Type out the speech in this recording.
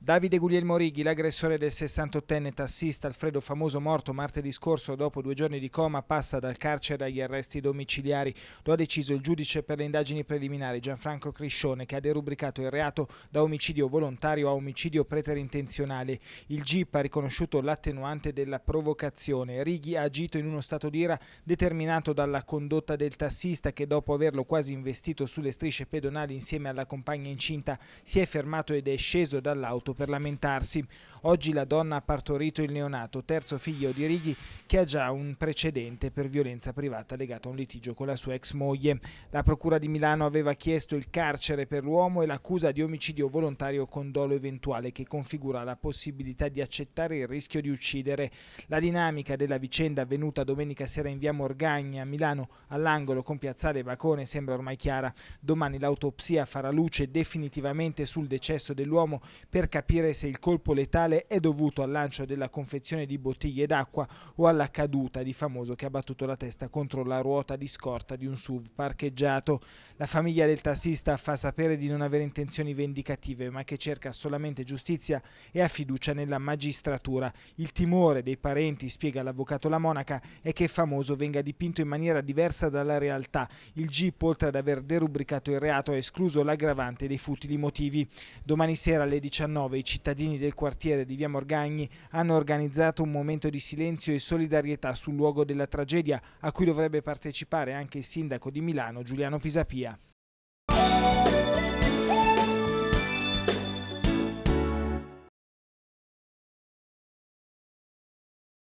Davide Guglielmo Righi, l'aggressore del 68enne tassista Alfredo Famoso morto martedì scorso dopo due giorni di coma, passa dal carcere agli arresti domiciliari. Lo ha deciso il giudice per le indagini preliminari Gianfranco Criscione che ha derubricato il reato da omicidio volontario a omicidio preterintenzionale. Il GIP ha riconosciuto l'attenuante della provocazione. Righi ha agito in uno stato di ira determinato dalla condotta del tassista che dopo averlo quasi investito sulle strisce pedonali insieme alla compagna incinta si è fermato ed è sceso dall'auto avvocato per lamentarsi. Oggi la donna ha partorito il neonato, terzo figlio di Righi, che ha già un precedente per violenza privata legato a un litigio con la sua ex moglie. La Procura di Milano aveva chiesto il carcere per l'uomo e l'accusa di omicidio volontario con dolo eventuale che configura la possibilità di accettare il rischio di uccidere. La dinamica della vicenda avvenuta domenica sera in via Morgagna a Milano all'angolo con piazzale Bacone sembra ormai chiara. Domani l'autopsia farà luce definitivamente sul decesso dell'uomo per capire capire se il colpo letale è dovuto al lancio della confezione di bottiglie d'acqua o alla caduta di famoso che ha battuto la testa contro la ruota di scorta di un SUV parcheggiato. La famiglia del tassista fa sapere di non avere intenzioni vendicative ma che cerca solamente giustizia e ha fiducia nella magistratura. Il timore dei parenti, spiega l'avvocato La Monaca, è che famoso venga dipinto in maniera diversa dalla realtà. Il GIP, oltre ad aver derubricato il reato, ha escluso l'aggravante dei futili motivi. Domani sera alle 19 19 i cittadini del quartiere di Via Morgagni hanno organizzato un momento di silenzio e solidarietà sul luogo della tragedia a cui dovrebbe partecipare anche il sindaco di Milano Giuliano Pisapia.